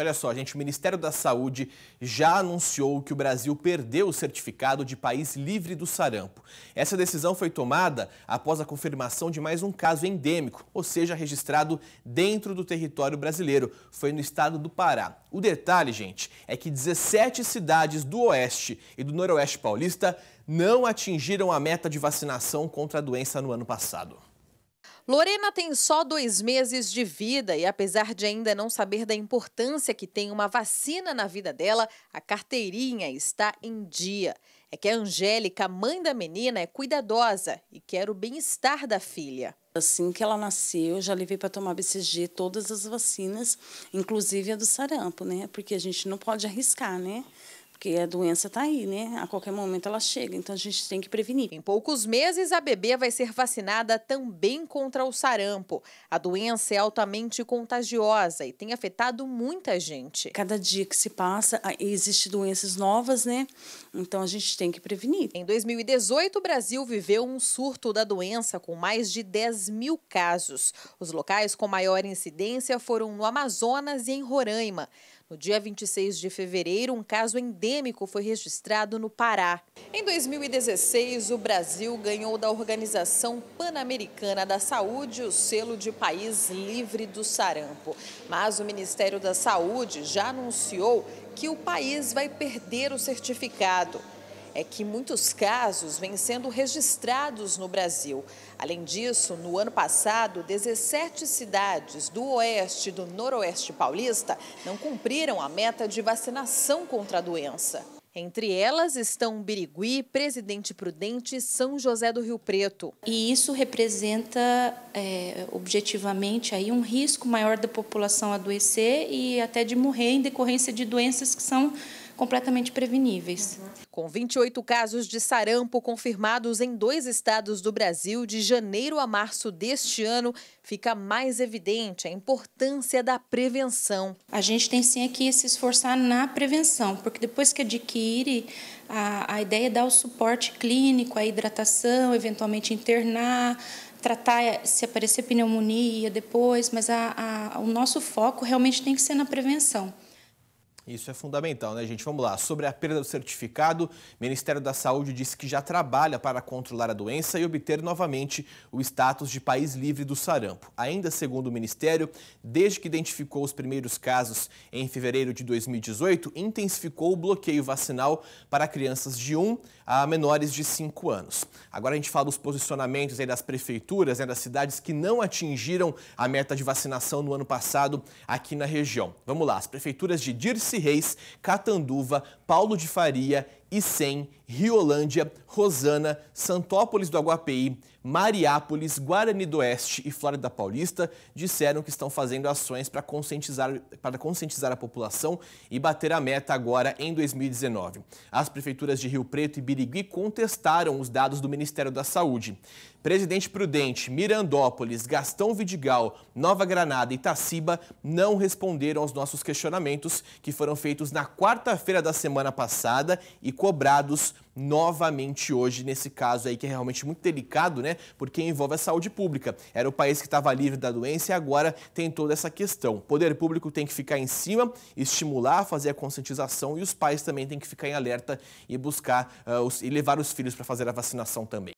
Olha só, gente, o Ministério da Saúde já anunciou que o Brasil perdeu o certificado de país livre do sarampo. Essa decisão foi tomada após a confirmação de mais um caso endêmico, ou seja, registrado dentro do território brasileiro. Foi no estado do Pará. O detalhe, gente, é que 17 cidades do oeste e do noroeste paulista não atingiram a meta de vacinação contra a doença no ano passado. Lorena tem só dois meses de vida e, apesar de ainda não saber da importância que tem uma vacina na vida dela, a carteirinha está em dia. É que a Angélica, mãe da menina, é cuidadosa e quer o bem-estar da filha. Assim que ela nasceu, já levei para tomar BCG todas as vacinas, inclusive a do sarampo, né? Porque a gente não pode arriscar, né? porque a doença está aí, né? A qualquer momento ela chega, então a gente tem que prevenir. Em poucos meses, a bebê vai ser vacinada também contra o sarampo. A doença é altamente contagiosa e tem afetado muita gente. Cada dia que se passa, existem doenças novas, né? Então a gente tem que prevenir. Em 2018, o Brasil viveu um surto da doença com mais de 10 mil casos. Os locais com maior incidência foram no Amazonas e em Roraima. No dia 26 de fevereiro, um caso endêmico foi registrado no Pará. Em 2016, o Brasil ganhou da Organização Pan-Americana da Saúde o selo de país livre do sarampo. Mas o Ministério da Saúde já anunciou que o país vai perder o certificado é que muitos casos vêm sendo registrados no Brasil. Além disso, no ano passado, 17 cidades do oeste e do noroeste paulista não cumpriram a meta de vacinação contra a doença. Entre elas estão Birigui, Presidente Prudente e São José do Rio Preto. E isso representa, é, objetivamente, aí um risco maior da população adoecer e até de morrer em decorrência de doenças que são completamente preveníveis. Com 28 casos de sarampo confirmados em dois estados do Brasil de janeiro a março deste ano, fica mais evidente a importância da prevenção. A gente tem sim que se esforçar na prevenção, porque depois que adquire, a, a ideia é dar o suporte clínico, a hidratação, eventualmente internar, tratar se aparecer pneumonia depois, mas a, a, o nosso foco realmente tem que ser na prevenção. Isso é fundamental, né, gente? Vamos lá. Sobre a perda do certificado, o Ministério da Saúde disse que já trabalha para controlar a doença e obter novamente o status de país livre do sarampo. Ainda segundo o Ministério, desde que identificou os primeiros casos em fevereiro de 2018, intensificou o bloqueio vacinal para crianças de 1 a menores de 5 anos. Agora a gente fala dos posicionamentos das prefeituras, né, das cidades que não atingiram a meta de vacinação no ano passado aqui na região. Vamos lá. As prefeituras de Dirce Reis, Catanduva, Paulo de Faria Icém, Riolândia, Rosana, Santópolis do Aguapeí, Mariápolis, Guarani do Oeste e Flórida Paulista disseram que estão fazendo ações para conscientizar, para conscientizar a população e bater a meta agora em 2019. As prefeituras de Rio Preto e Birigui contestaram os dados do Ministério da Saúde. Presidente Prudente, Mirandópolis, Gastão Vidigal, Nova Granada e Taciba não responderam aos nossos questionamentos que foram feitos na quarta-feira da semana passada e cobrados novamente hoje nesse caso aí que é realmente muito delicado, né? Porque envolve a saúde pública. Era o país que estava livre da doença e agora tem toda essa questão. O poder público tem que ficar em cima, estimular, fazer a conscientização e os pais também têm que ficar em alerta e buscar uh, os, e levar os filhos para fazer a vacinação também.